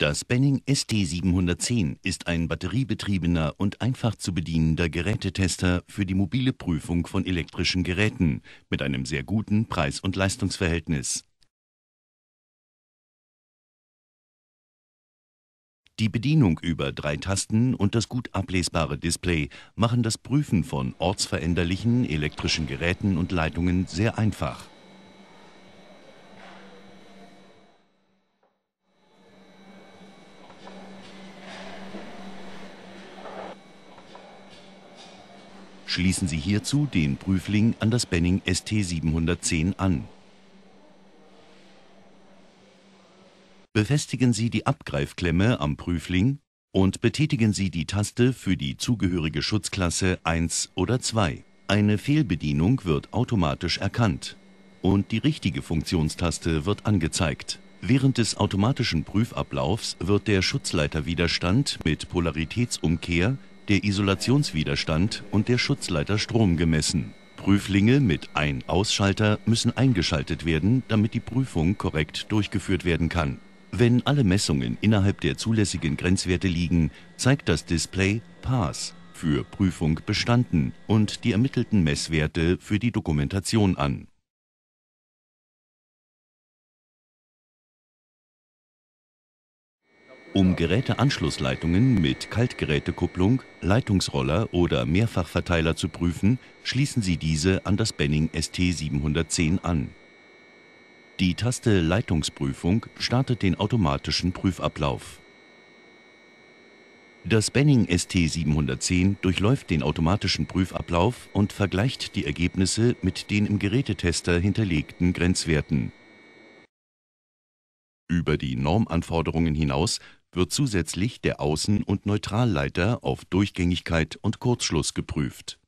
Das Benning ST710 ist ein batteriebetriebener und einfach zu bedienender Gerätetester für die mobile Prüfung von elektrischen Geräten mit einem sehr guten Preis- und Leistungsverhältnis. Die Bedienung über drei Tasten und das gut ablesbare Display machen das Prüfen von ortsveränderlichen elektrischen Geräten und Leitungen sehr einfach. Schließen Sie hierzu den Prüfling an das Benning ST710 an. Befestigen Sie die Abgreifklemme am Prüfling und betätigen Sie die Taste für die zugehörige Schutzklasse 1 oder 2. Eine Fehlbedienung wird automatisch erkannt und die richtige Funktionstaste wird angezeigt. Während des automatischen Prüfablaufs wird der Schutzleiterwiderstand mit Polaritätsumkehr der Isolationswiderstand und der Schutzleiter Strom gemessen. Prüflinge mit Ein-Ausschalter müssen eingeschaltet werden, damit die Prüfung korrekt durchgeführt werden kann. Wenn alle Messungen innerhalb der zulässigen Grenzwerte liegen, zeigt das Display Pass für Prüfung bestanden und die ermittelten Messwerte für die Dokumentation an. Um Geräteanschlussleitungen mit Kaltgerätekupplung, Leitungsroller oder Mehrfachverteiler zu prüfen, schließen Sie diese an das Benning ST710 an. Die Taste Leitungsprüfung startet den automatischen Prüfablauf. Das Benning ST710 durchläuft den automatischen Prüfablauf und vergleicht die Ergebnisse mit den im Gerätetester hinterlegten Grenzwerten. Über die Normanforderungen hinaus wird zusätzlich der Außen- und Neutralleiter auf Durchgängigkeit und Kurzschluss geprüft